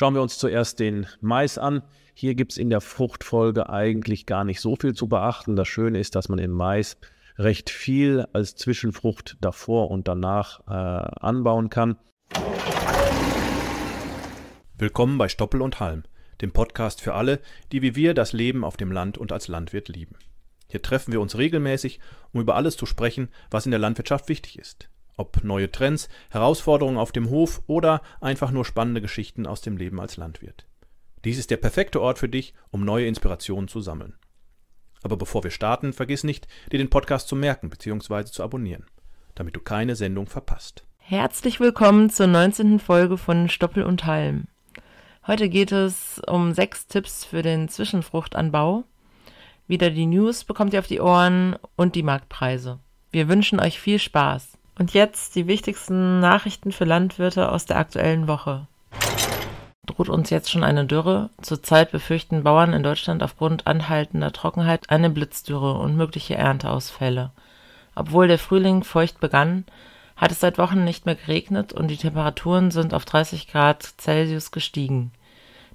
Schauen wir uns zuerst den Mais an. Hier gibt es in der Fruchtfolge eigentlich gar nicht so viel zu beachten. Das Schöne ist, dass man im Mais recht viel als Zwischenfrucht davor und danach äh, anbauen kann. Willkommen bei Stoppel und Halm, dem Podcast für alle, die wie wir das Leben auf dem Land und als Landwirt lieben. Hier treffen wir uns regelmäßig, um über alles zu sprechen, was in der Landwirtschaft wichtig ist. Ob neue Trends, Herausforderungen auf dem Hof oder einfach nur spannende Geschichten aus dem Leben als Landwirt. Dies ist der perfekte Ort für dich, um neue Inspirationen zu sammeln. Aber bevor wir starten, vergiss nicht, dir den Podcast zu merken bzw. zu abonnieren, damit du keine Sendung verpasst. Herzlich willkommen zur 19. Folge von Stoppel und Halm. Heute geht es um sechs Tipps für den Zwischenfruchtanbau. Wieder die News bekommt ihr auf die Ohren und die Marktpreise. Wir wünschen euch viel Spaß. Und jetzt die wichtigsten Nachrichten für Landwirte aus der aktuellen Woche. Droht uns jetzt schon eine Dürre? Zurzeit befürchten Bauern in Deutschland aufgrund anhaltender Trockenheit eine Blitzdürre und mögliche Ernteausfälle. Obwohl der Frühling feucht begann, hat es seit Wochen nicht mehr geregnet und die Temperaturen sind auf 30 Grad Celsius gestiegen.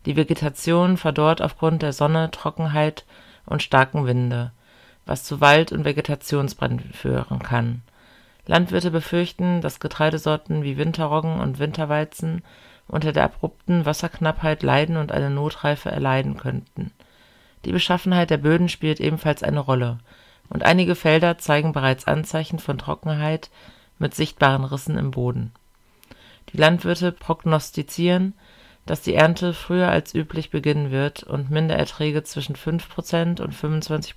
Die Vegetation verdorrt aufgrund der Sonne, Trockenheit und starken Winde, was zu Wald- und Vegetationsbränden führen kann. Landwirte befürchten, dass Getreidesorten wie Winterroggen und Winterweizen unter der abrupten Wasserknappheit leiden und eine Notreife erleiden könnten. Die Beschaffenheit der Böden spielt ebenfalls eine Rolle, und einige Felder zeigen bereits Anzeichen von Trockenheit mit sichtbaren Rissen im Boden. Die Landwirte prognostizieren, dass die Ernte früher als üblich beginnen wird und Mindererträge zwischen 5 und 25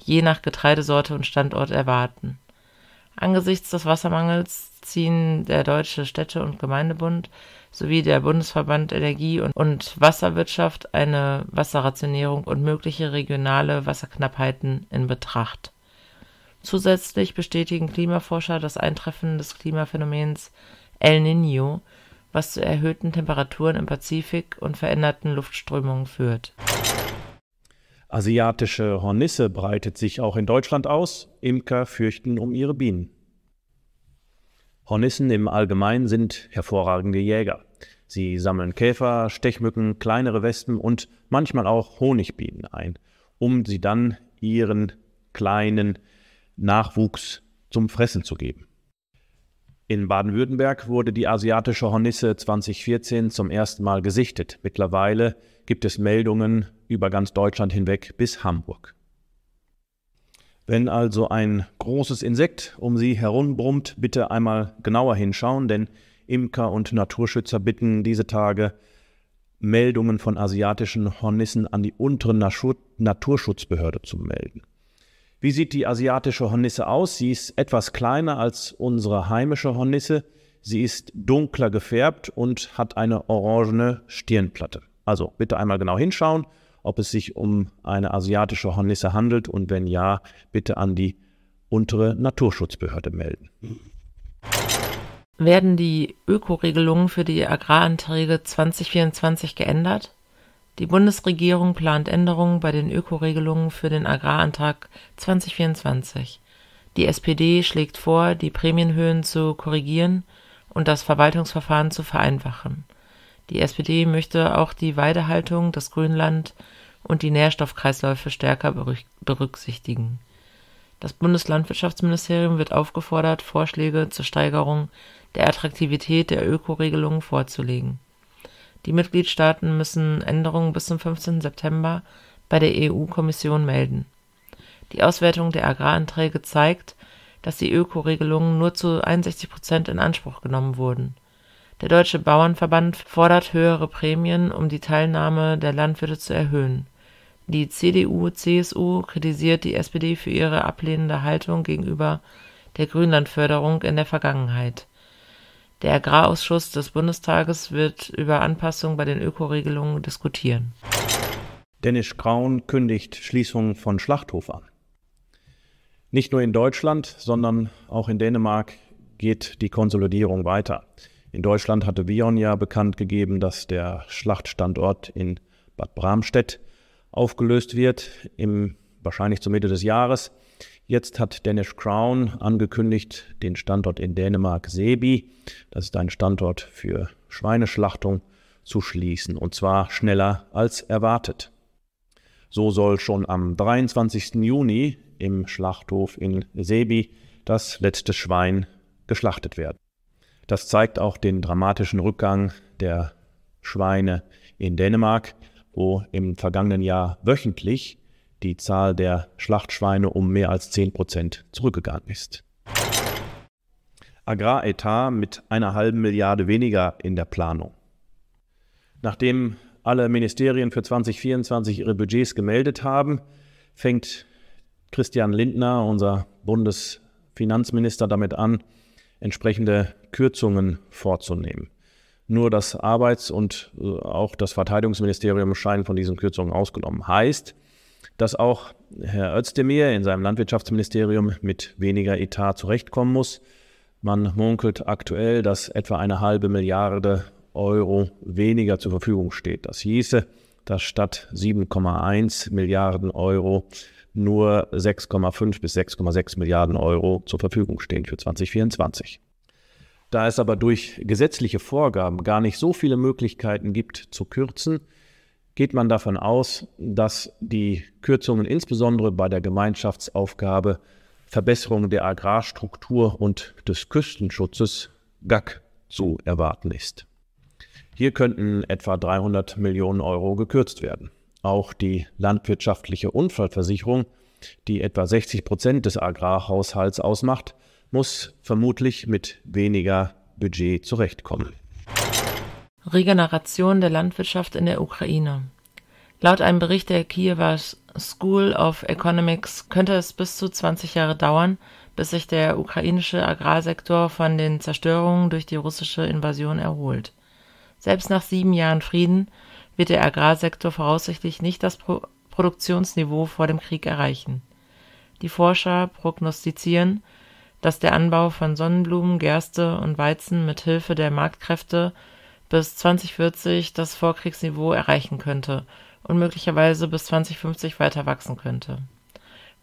je nach Getreidesorte und Standort erwarten Angesichts des Wassermangels ziehen der Deutsche Städte- und Gemeindebund sowie der Bundesverband Energie- und Wasserwirtschaft eine Wasserrationierung und mögliche regionale Wasserknappheiten in Betracht. Zusätzlich bestätigen Klimaforscher das Eintreffen des Klimaphänomens El Niño, was zu erhöhten Temperaturen im Pazifik und veränderten Luftströmungen führt. Asiatische Hornisse breitet sich auch in Deutschland aus. Imker fürchten um ihre Bienen. Hornissen im Allgemeinen sind hervorragende Jäger. Sie sammeln Käfer, Stechmücken, kleinere Wespen und manchmal auch Honigbienen ein, um sie dann ihren kleinen Nachwuchs zum Fressen zu geben. In Baden-Württemberg wurde die asiatische Hornisse 2014 zum ersten Mal gesichtet. Mittlerweile gibt es Meldungen über ganz Deutschland hinweg bis Hamburg. Wenn also ein großes Insekt um Sie herumbrummt, bitte einmal genauer hinschauen, denn Imker und Naturschützer bitten diese Tage, Meldungen von asiatischen Hornissen an die untere Naturschutzbehörde zu melden. Wie sieht die asiatische Hornisse aus? Sie ist etwas kleiner als unsere heimische Hornisse. Sie ist dunkler gefärbt und hat eine orangene Stirnplatte. Also bitte einmal genau hinschauen, ob es sich um eine asiatische Hornisse handelt und wenn ja, bitte an die untere Naturschutzbehörde melden. Werden die Ökoregelungen für die Agraranträge 2024 geändert? Die Bundesregierung plant Änderungen bei den Ökoregelungen für den Agrarantrag 2024. Die SPD schlägt vor, die Prämienhöhen zu korrigieren und das Verwaltungsverfahren zu vereinfachen. Die SPD möchte auch die Weidehaltung, das Grünland und die Nährstoffkreisläufe stärker berücksichtigen. Das Bundeslandwirtschaftsministerium wird aufgefordert, Vorschläge zur Steigerung der Attraktivität der Ökoregelungen vorzulegen die Mitgliedstaaten müssen Änderungen bis zum 15. September bei der EU-Kommission melden. Die Auswertung der Agraranträge zeigt, dass die Öko-Regelungen nur zu 61 Prozent in Anspruch genommen wurden. Der Deutsche Bauernverband fordert höhere Prämien, um die Teilnahme der Landwirte zu erhöhen. Die CDU-CSU kritisiert die SPD für ihre ablehnende Haltung gegenüber der Grünlandförderung in der Vergangenheit der Agrarausschuss des Bundestages wird über Anpassungen bei den Ökoregelungen diskutieren. Dennis Kraun kündigt Schließung von Schlachthof an. Nicht nur in Deutschland, sondern auch in Dänemark geht die Konsolidierung weiter. In Deutschland hatte Vion ja bekannt gegeben, dass der Schlachtstandort in Bad Bramstedt aufgelöst wird, im, wahrscheinlich zur Mitte des Jahres. Jetzt hat Danish Crown angekündigt, den Standort in Dänemark Sebi, das ist ein Standort für Schweineschlachtung, zu schließen, und zwar schneller als erwartet. So soll schon am 23. Juni im Schlachthof in Sebi das letzte Schwein geschlachtet werden. Das zeigt auch den dramatischen Rückgang der Schweine in Dänemark, wo im vergangenen Jahr wöchentlich die Zahl der Schlachtschweine um mehr als 10 Prozent zurückgegangen ist. Agraretat mit einer halben Milliarde weniger in der Planung. Nachdem alle Ministerien für 2024 ihre Budgets gemeldet haben, fängt Christian Lindner, unser Bundesfinanzminister, damit an, entsprechende Kürzungen vorzunehmen. Nur das Arbeits- und äh, auch das Verteidigungsministerium scheinen von diesen Kürzungen ausgenommen. Heißt, dass auch Herr Özdemir in seinem Landwirtschaftsministerium mit weniger Etat zurechtkommen muss. Man munkelt aktuell, dass etwa eine halbe Milliarde Euro weniger zur Verfügung steht. Das hieße, dass statt 7,1 Milliarden Euro nur 6,5 bis 6,6 Milliarden Euro zur Verfügung stehen für 2024. Da es aber durch gesetzliche Vorgaben gar nicht so viele Möglichkeiten gibt zu kürzen, geht man davon aus, dass die Kürzungen insbesondere bei der Gemeinschaftsaufgabe Verbesserung der Agrarstruktur und des Küstenschutzes GAC zu erwarten ist. Hier könnten etwa 300 Millionen Euro gekürzt werden. Auch die landwirtschaftliche Unfallversicherung, die etwa 60 Prozent des Agrarhaushalts ausmacht, muss vermutlich mit weniger Budget zurechtkommen. Regeneration der Landwirtschaft in der Ukraine. Laut einem Bericht der Kiewer School of Economics könnte es bis zu 20 Jahre dauern, bis sich der ukrainische Agrarsektor von den Zerstörungen durch die russische Invasion erholt. Selbst nach sieben Jahren Frieden wird der Agrarsektor voraussichtlich nicht das Pro Produktionsniveau vor dem Krieg erreichen. Die Forscher prognostizieren, dass der Anbau von Sonnenblumen, Gerste und Weizen mit Hilfe der Marktkräfte bis 2040 das Vorkriegsniveau erreichen könnte und möglicherweise bis 2050 weiter wachsen könnte.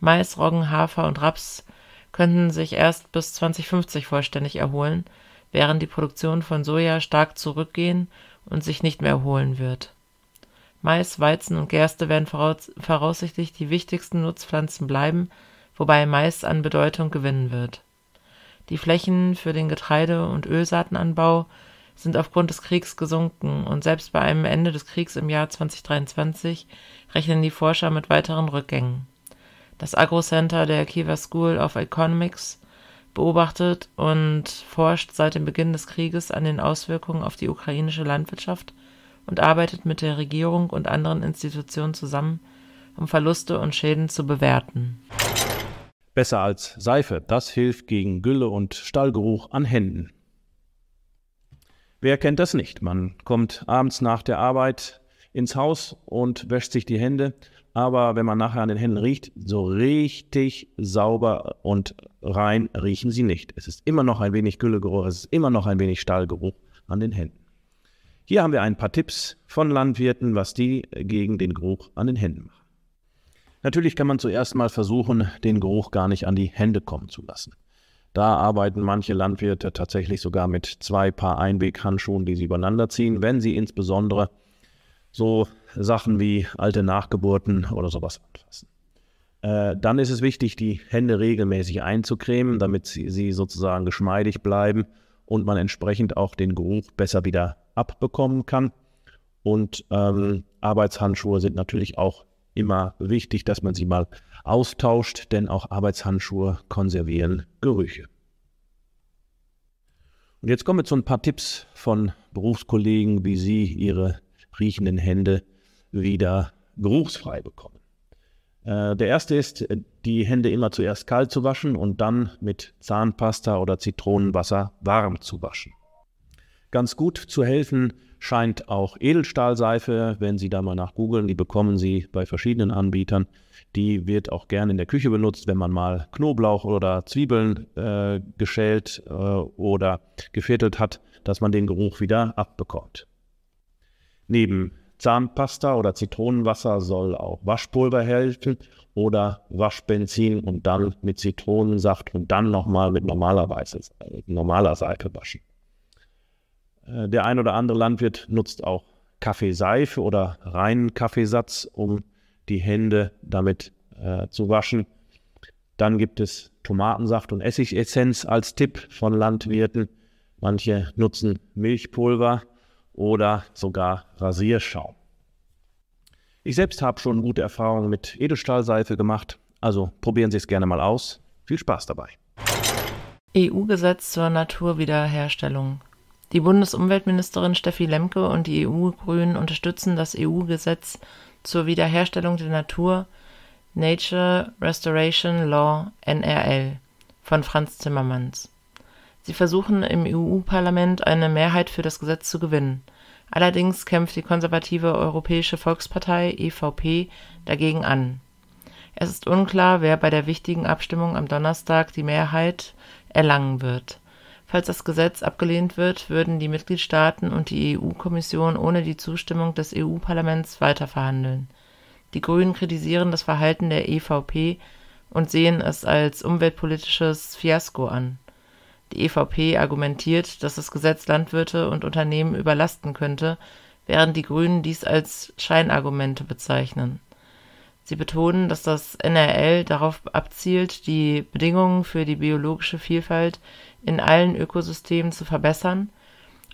Mais, Roggen, Hafer und Raps könnten sich erst bis 2050 vollständig erholen, während die Produktion von Soja stark zurückgehen und sich nicht mehr erholen wird. Mais, Weizen und Gerste werden voraussichtlich die wichtigsten Nutzpflanzen bleiben, wobei Mais an Bedeutung gewinnen wird. Die Flächen für den Getreide- und Ölsaatenanbau sind aufgrund des Kriegs gesunken und selbst bei einem Ende des Kriegs im Jahr 2023 rechnen die Forscher mit weiteren Rückgängen. Das Agrocenter der Kiewer School of Economics beobachtet und forscht seit dem Beginn des Krieges an den Auswirkungen auf die ukrainische Landwirtschaft und arbeitet mit der Regierung und anderen Institutionen zusammen, um Verluste und Schäden zu bewerten. Besser als Seife, das hilft gegen Gülle und Stallgeruch an Händen. Wer kennt das nicht? Man kommt abends nach der Arbeit ins Haus und wäscht sich die Hände. Aber wenn man nachher an den Händen riecht, so richtig sauber und rein riechen sie nicht. Es ist immer noch ein wenig Güllegeruch, es ist immer noch ein wenig Stahlgeruch an den Händen. Hier haben wir ein paar Tipps von Landwirten, was die gegen den Geruch an den Händen machen. Natürlich kann man zuerst mal versuchen, den Geruch gar nicht an die Hände kommen zu lassen. Da arbeiten manche Landwirte tatsächlich sogar mit zwei Paar Einweghandschuhen, die sie übereinander ziehen, wenn sie insbesondere so Sachen wie alte Nachgeburten oder sowas anfassen. Äh, dann ist es wichtig, die Hände regelmäßig einzucremen, damit sie, sie sozusagen geschmeidig bleiben und man entsprechend auch den Geruch besser wieder abbekommen kann. Und ähm, Arbeitshandschuhe sind natürlich auch immer wichtig, dass man sie mal austauscht, denn auch Arbeitshandschuhe konservieren Gerüche. Und jetzt kommen wir zu ein paar Tipps von Berufskollegen, wie sie ihre riechenden Hände wieder geruchsfrei bekommen. Äh, der erste ist, äh, die Hände immer zuerst kalt zu waschen und dann mit Zahnpasta oder Zitronenwasser warm zu waschen ganz gut zu helfen scheint auch Edelstahlseife. Wenn Sie da mal nach googeln, die bekommen Sie bei verschiedenen Anbietern. Die wird auch gerne in der Küche benutzt, wenn man mal Knoblauch oder Zwiebeln äh, geschält äh, oder geviertelt hat, dass man den Geruch wieder abbekommt. Neben Zahnpasta oder Zitronenwasser soll auch Waschpulver helfen oder Waschbenzin und dann mit Zitronensaft und dann nochmal mit normaler, Weiße, normaler Seife waschen. Äh, der ein oder andere Landwirt nutzt auch Kaffeeseife oder reinen Kaffeesatz, um die Hände damit äh, zu waschen. Dann gibt es Tomatensaft und Essigessenz als Tipp von Landwirten. Manche nutzen Milchpulver oder sogar Rasierschaum. Ich selbst habe schon gute Erfahrungen mit Edelstahlseife gemacht, also probieren Sie es gerne mal aus. Viel Spaß dabei. EU-Gesetz zur Naturwiederherstellung die Bundesumweltministerin Steffi Lemke und die EU-Grünen unterstützen das EU-Gesetz zur Wiederherstellung der Natur (Nature Restoration Law, NRL) von Franz Zimmermanns. Sie versuchen im EU-Parlament eine Mehrheit für das Gesetz zu gewinnen. Allerdings kämpft die konservative Europäische Volkspartei (EVP) dagegen an. Es ist unklar, wer bei der wichtigen Abstimmung am Donnerstag die Mehrheit erlangen wird Falls das Gesetz abgelehnt wird, würden die Mitgliedstaaten und die EU-Kommission ohne die Zustimmung des EU-Parlaments weiterverhandeln. Die Grünen kritisieren das Verhalten der EVP und sehen es als umweltpolitisches Fiasko an. Die EVP argumentiert, dass das Gesetz Landwirte und Unternehmen überlasten könnte, während die Grünen dies als Scheinargumente bezeichnen. Sie betonen, dass das NRL darauf abzielt, die Bedingungen für die biologische Vielfalt in allen Ökosystemen zu verbessern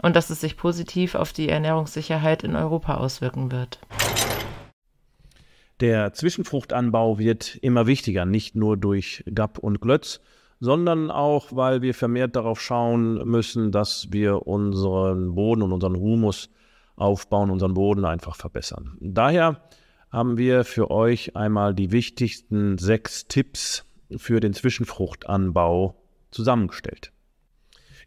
und dass es sich positiv auf die Ernährungssicherheit in Europa auswirken wird. Der Zwischenfruchtanbau wird immer wichtiger, nicht nur durch GAP und Glötz, sondern auch, weil wir vermehrt darauf schauen müssen, dass wir unseren Boden und unseren Humus aufbauen, unseren Boden einfach verbessern. Daher haben wir für euch einmal die wichtigsten sechs Tipps für den Zwischenfruchtanbau zusammengestellt.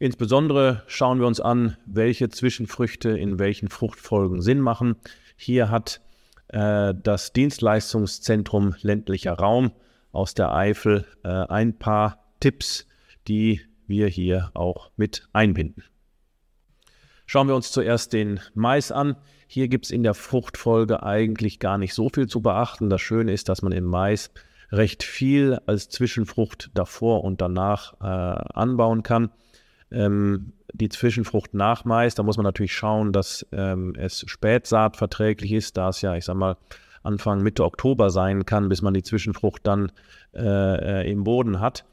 Insbesondere schauen wir uns an, welche Zwischenfrüchte in welchen Fruchtfolgen Sinn machen. Hier hat äh, das Dienstleistungszentrum ländlicher Raum aus der Eifel äh, ein paar Tipps, die wir hier auch mit einbinden. Schauen wir uns zuerst den Mais an. Hier gibt es in der Fruchtfolge eigentlich gar nicht so viel zu beachten. Das Schöne ist, dass man im Mais recht viel als Zwischenfrucht davor und danach äh, anbauen kann ähm, die Zwischenfrucht nachmeist. Da muss man natürlich schauen, dass ähm, es spätsaatverträglich ist, da es ja, ich sag mal, Anfang Mitte Oktober sein kann, bis man die Zwischenfrucht dann äh, äh, im Boden hat.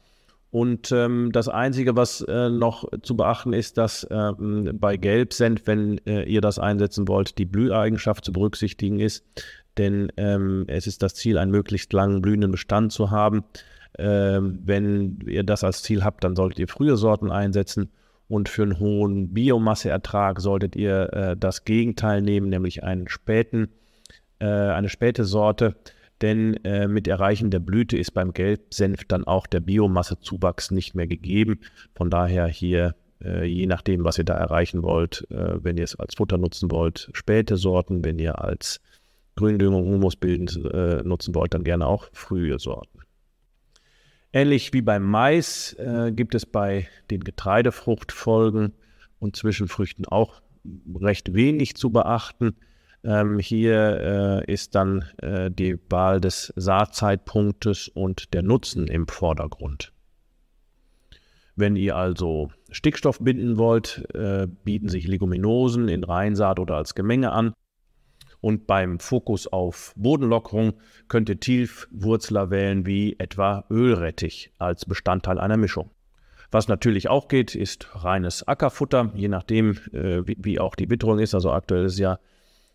Und ähm, das Einzige, was äh, noch zu beachten ist, dass ähm, bei Gelbsend, wenn äh, ihr das einsetzen wollt, die Blüheigenschaft zu berücksichtigen ist. Denn ähm, es ist das Ziel, einen möglichst langen blühenden Bestand zu haben. Ähm, wenn ihr das als Ziel habt, dann solltet ihr frühe Sorten einsetzen. Und für einen hohen Biomasseertrag solltet ihr äh, das Gegenteil nehmen, nämlich einen späten, äh, eine späte Sorte. Denn äh, mit Erreichen der Blüte ist beim Gelbsenf dann auch der Biomassezuwachs nicht mehr gegeben. Von daher hier, äh, je nachdem, was ihr da erreichen wollt, äh, wenn ihr es als Futter nutzen wollt, späte Sorten. Wenn ihr als Gründüngung, humusbildend bilden äh, nutzen wollt, dann gerne auch frühe Sorten. Ähnlich wie beim Mais äh, gibt es bei den Getreidefruchtfolgen und Zwischenfrüchten auch recht wenig zu beachten. Ähm, hier äh, ist dann äh, die Wahl des Saatzeitpunktes und der Nutzen im Vordergrund. Wenn ihr also Stickstoff binden wollt, äh, bieten sich Leguminosen in Reinsaat oder als Gemenge an. Und beim Fokus auf Bodenlockerung könnte Tiefwurzler wählen wie etwa Ölrettich als Bestandteil einer Mischung. Was natürlich auch geht, ist reines Ackerfutter, je nachdem, äh, wie, wie, auch die Witterung ist. Also aktuell ist ja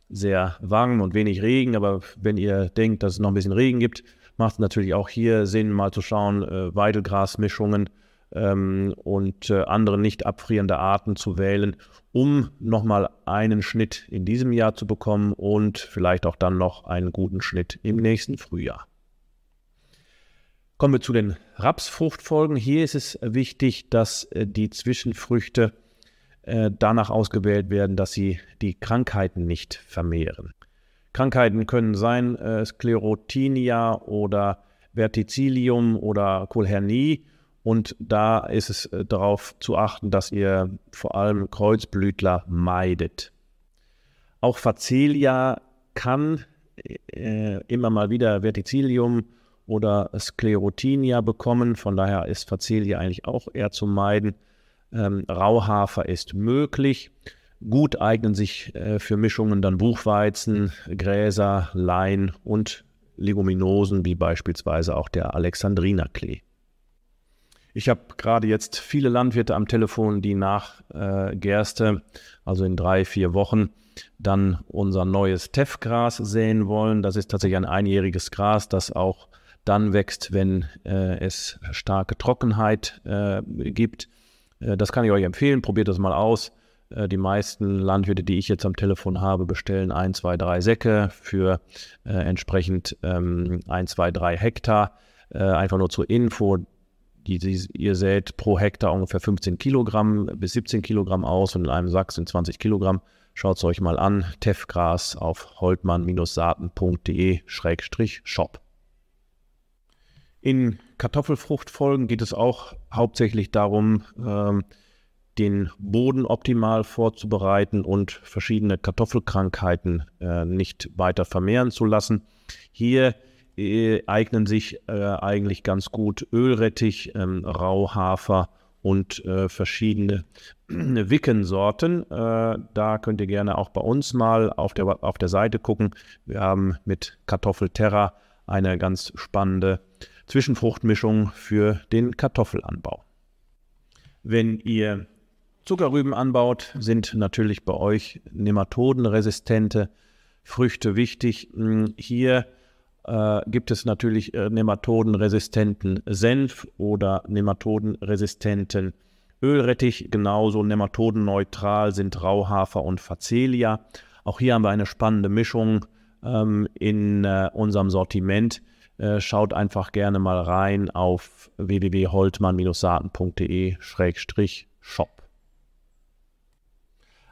sehr warm und wenig Regen, aber wenn ihr denkt, dass es noch ein bisschen Regen gibt, macht es natürlich auch hier Sinn, mal zu schauen, äh, Weidelgrasmischungen ähm, und äh, andere nicht abfrierende Arten zu wählen, um nochmal einen Schnitt in diesem Jahr zu bekommen und vielleicht auch dann noch einen guten Schnitt im nächsten Frühjahr. Kommen wir zu den Rapsfruchtfolgen. Hier ist es wichtig, dass äh, die Zwischenfrüchte äh, danach ausgewählt werden, dass sie die Krankheiten nicht vermehren. Krankheiten können sein äh, Sklerotinia oder Verticillium oder Kohlhernie. Und da ist es äh, darauf zu achten, dass ihr vor allem Kreuzblütler meidet. Auch Facelia kann äh, immer mal wieder Verticillium oder Sklerotinia bekommen. Von daher ist Facelia eigentlich auch eher zu meiden. Ähm, Rauhafer ist möglich. Gut eignen sich äh, für Mischungen dann Buchweizen, Gräser, Lein und Leguminosen, wie beispielsweise auch der Alexandrinerklee. Ich habe gerade jetzt viele Landwirte am Telefon, die nach äh, Gerste, also in drei, vier Wochen, dann unser neues Teffgras säen wollen. Das ist tatsächlich ein einjähriges Gras, das auch dann wächst, wenn äh, es starke Trockenheit äh, gibt. Äh, das kann ich euch empfehlen. Probiert das mal aus. Äh, die meisten Landwirte, die ich jetzt am Telefon habe, bestellen ein, zwei, drei Säcke für äh, entsprechend ähm, ein, zwei, drei Hektar. Äh, einfach nur zur Info, die, die, ihr sät pro Hektar ungefähr 15 Kilogramm bis 17 Kilogramm aus und in einem Sack sind 20 Kilogramm. Schaut es euch mal an. Tefgras auf holtmann-saaten.de-shop. In Kartoffelfruchtfolgen geht es auch hauptsächlich darum, ähm, den Boden optimal vorzubereiten und verschiedene Kartoffelkrankheiten äh, nicht weiter vermehren zu lassen. Hier äh, eignen sich äh, eigentlich ganz gut Ölrettich, ähm, Rauhafer und äh, verschiedene äh, Wickensorten. Äh, da könnt ihr gerne auch bei uns mal auf der, auf der Seite gucken. Wir haben mit Kartoffelterra eine ganz spannende Zwischenfruchtmischung für den Kartoffelanbau. Wenn ihr Zuckerrüben anbaut, sind natürlich bei euch nematodenresistente Früchte wichtig. Hm, hier äh, gibt es natürlich äh, nematodenresistenten Senf oder nematodenresistenten Ölrettich. Genauso nematodenneutral sind Rauhafer und Facelia. Auch hier haben wir eine spannende Mischung ähm, in äh, unserem Sortiment. Äh, schaut einfach gerne mal rein auf www.holtmann-saaten.de-shop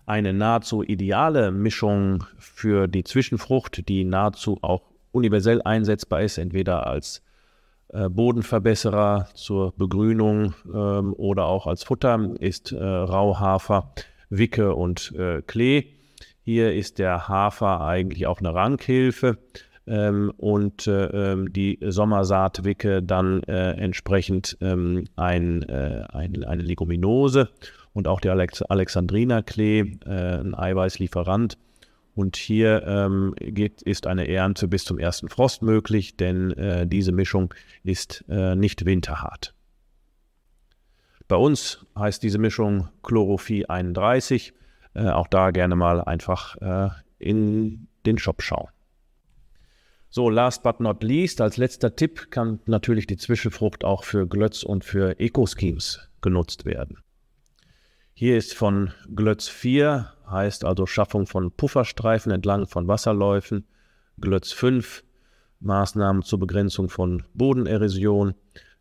eine nahezu ideale Mischung für die Zwischenfrucht, die nahezu auch universell einsetzbar ist, entweder als äh, Bodenverbesserer zur Begrünung ähm, oder auch als Futter ist äh, Rauhafer, Wicke und äh, Klee. Hier ist der Hafer eigentlich auch eine Rankhilfe ähm, und äh, ähm, die Sommersaatwicke dann äh, entsprechend ähm, ein, äh, ein, eine Leguminose und auch der Alex Alexandrina Klee, ein Eiweißlieferant und hier ähm, geht, ist eine Ernte bis zum ersten Frost möglich, denn äh, diese Mischung ist äh, nicht winterhart. Bei uns heißt diese Mischung Chlorophy 31. Äh, auch da gerne mal einfach äh, in den Shop schauen. So, last but not least, als letzter Tipp kann natürlich die Zwischenfrucht auch für Glötz und für Eco-Schemes genutzt werden. Hier ist von Glötz 4 heißt also Schaffung von Pufferstreifen entlang von Wasserläufen. Glötz 5, Maßnahmen zur Begrenzung von Bodenerosion.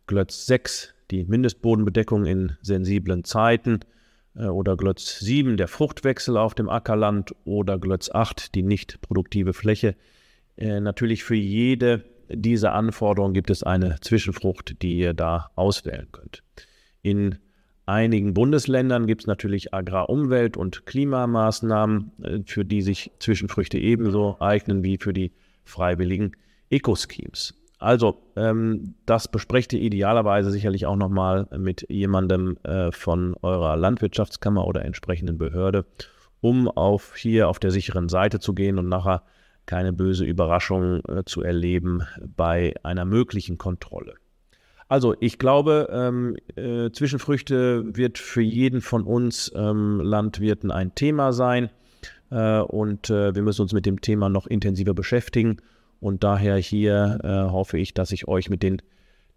Glötz 6, die Mindestbodenbedeckung in sensiblen Zeiten. Äh, oder Glötz 7, der Fruchtwechsel auf dem Ackerland. Oder Glötz 8, die nicht produktive Fläche. Äh, natürlich für jede dieser Anforderungen gibt es eine Zwischenfrucht, die ihr da auswählen könnt. In einigen Bundesländern gibt es natürlich Agrarumwelt- und Klimamaßnahmen, äh, für die sich Zwischenfrüchte ebenso eignen wie für die freiwilligen Eco-Schemes. Also, ähm, das besprecht ihr idealerweise sicherlich auch nochmal mit jemandem äh, von eurer Landwirtschaftskammer oder entsprechenden Behörde, um auf hier auf der sicheren Seite zu gehen und nachher keine böse Überraschung äh, zu erleben bei einer möglichen Kontrolle. Also ich glaube, ähm, äh, Zwischenfrüchte wird für jeden von uns ähm, Landwirten ein Thema sein äh, und äh, wir müssen uns mit dem Thema noch intensiver beschäftigen. Und daher hier äh, hoffe ich, dass ich euch mit den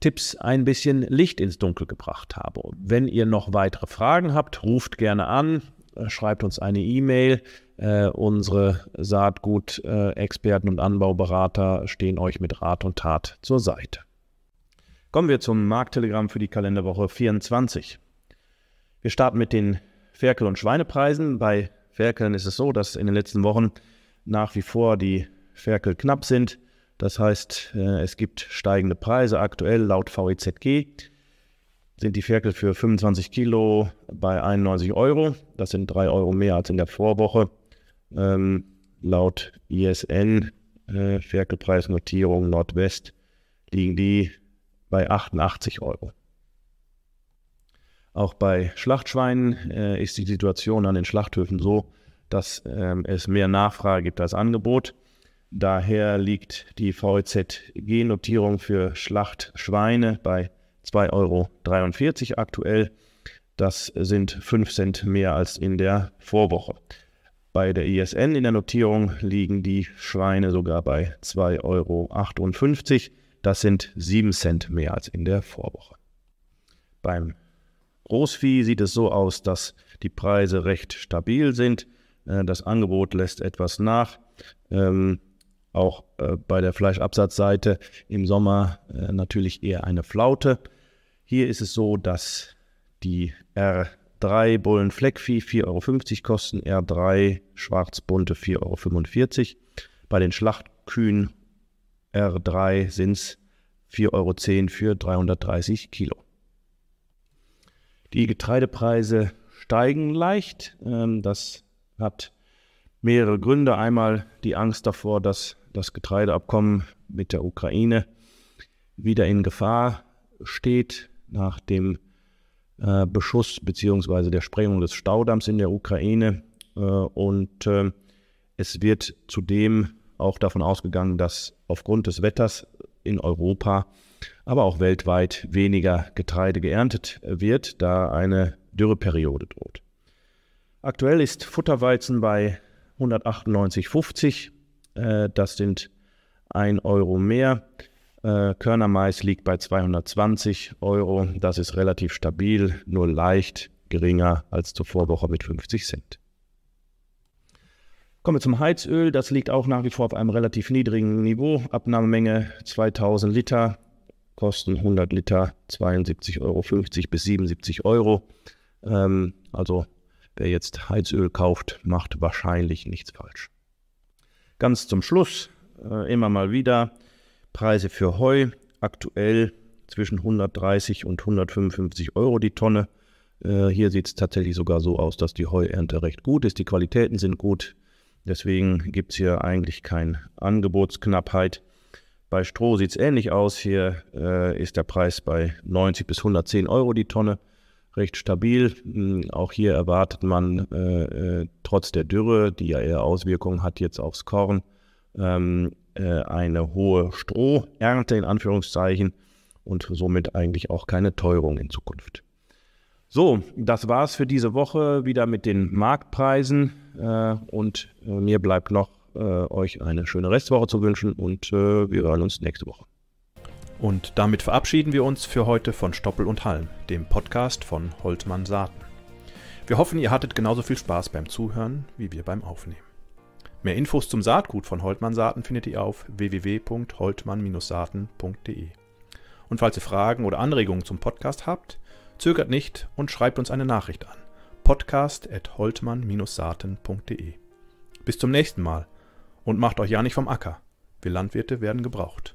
Tipps ein bisschen Licht ins Dunkel gebracht habe. Wenn ihr noch weitere Fragen habt, ruft gerne an, äh, schreibt uns eine E-Mail. Äh, unsere Saatgut-Experten Saatgutexperten und Anbauberater stehen euch mit Rat und Tat zur Seite. Kommen wir zum Markttelegramm für die Kalenderwoche 24. Wir starten mit den Ferkel- und Schweinepreisen. Bei Ferkeln ist es so, dass in den letzten Wochen nach wie vor die Ferkel knapp sind. Das heißt, äh, es gibt steigende Preise. Aktuell laut VEZG sind die Ferkel für 25 Kilo bei 91 Euro. Das sind 3 Euro mehr als in der Vorwoche. Ähm, laut ISN, äh, Ferkelpreisnotierung Nordwest, liegen die bei 88 Euro. Auch bei Schlachtschweinen äh, ist die Situation an den Schlachthöfen so, dass ähm, es mehr Nachfrage gibt als Angebot. Daher liegt die VEZG-Notierung für Schlachtschweine bei 2,43 Euro aktuell. Das sind 5 Cent mehr als in der Vorwoche. Bei der ISN in der Notierung liegen die Schweine sogar bei 2,58 Euro. Das sind 7 Cent mehr als in der Vorwoche. Beim Großvieh sieht es so aus, dass die Preise recht stabil sind. Äh, das Angebot lässt etwas nach. Ähm, auch äh, bei der Fleischabsatzseite im Sommer äh, natürlich eher eine Flaute. Hier ist es so, dass die R3 Bullen Fleckvieh 4,50 Euro kosten, R3 Schwarzbunte 4,45 Euro. Bei den Schlachtkühen R3 sind es 4,10 Euro für 330 Kilo. Die Getreidepreise steigen leicht. Ähm, das hat mehrere Gründe. Einmal die Angst davor, dass das Getreideabkommen mit der Ukraine wieder in Gefahr steht nach dem äh, Beschuss bzw. der Sprengung des Staudamms in der Ukraine. Äh, und ähm, es wird zudem auch davon ausgegangen, dass aufgrund des Wetters in Europa, aber auch weltweit weniger Getreide geerntet wird, da eine Dürreperiode droht. Aktuell ist Futterweizen bei 198,50. Äh, das sind 1 Euro mehr. Äh, Körnermais liegt bei 220 Euro. Das ist relativ stabil, nur leicht geringer als zur Vorwoche mit 50 Cent. Kommen wir zum Heizöl. Das liegt auch nach wie vor auf einem relativ niedrigen Niveau. Abnahmemenge 2000 Liter, kosten 100 Liter 72,50 Euro bis 77 Euro. Ähm, also wer jetzt Heizöl kauft, macht wahrscheinlich nichts falsch. Ganz zum Schluss äh, immer mal wieder Preise für Heu. Aktuell zwischen 130 und 155 Euro die Tonne. Äh, hier sieht es tatsächlich sogar so aus, dass die Heuernte recht gut ist. Die Qualitäten sind gut. Deswegen gibt es hier eigentlich keine Angebotsknappheit. Bei Stroh sieht es ähnlich aus. Hier äh, ist der Preis bei 90 bis 110 Euro die Tonne. Recht stabil. Hm, auch hier erwartet man äh, äh, trotz der Dürre, die ja eher Auswirkungen hat jetzt aufs Korn, ähm, äh, eine hohe Strohernte in Anführungszeichen und somit eigentlich auch keine Teuerung in Zukunft. So, das war's für diese Woche wieder mit den Marktpreisen. Äh, und äh, mir bleibt noch, äh, euch eine schöne Restwoche zu wünschen und äh, wir hören uns nächste Woche. Und damit verabschieden wir uns für heute von Stoppel und Halm, dem Podcast von Holtmann Saaten. Wir hoffen, ihr hattet genauso viel Spaß beim Zuhören wie wir beim Aufnehmen. Mehr Infos zum Saatgut von Holtmann Saaten findet ihr auf www.holtmann-saaten.de. Und falls ihr Fragen oder Anregungen zum Podcast habt, Zögert nicht und schreibt uns eine Nachricht an. podcast.holtmann-saaten.de Bis zum nächsten Mal und macht euch ja nicht vom Acker. Wir Landwirte werden gebraucht.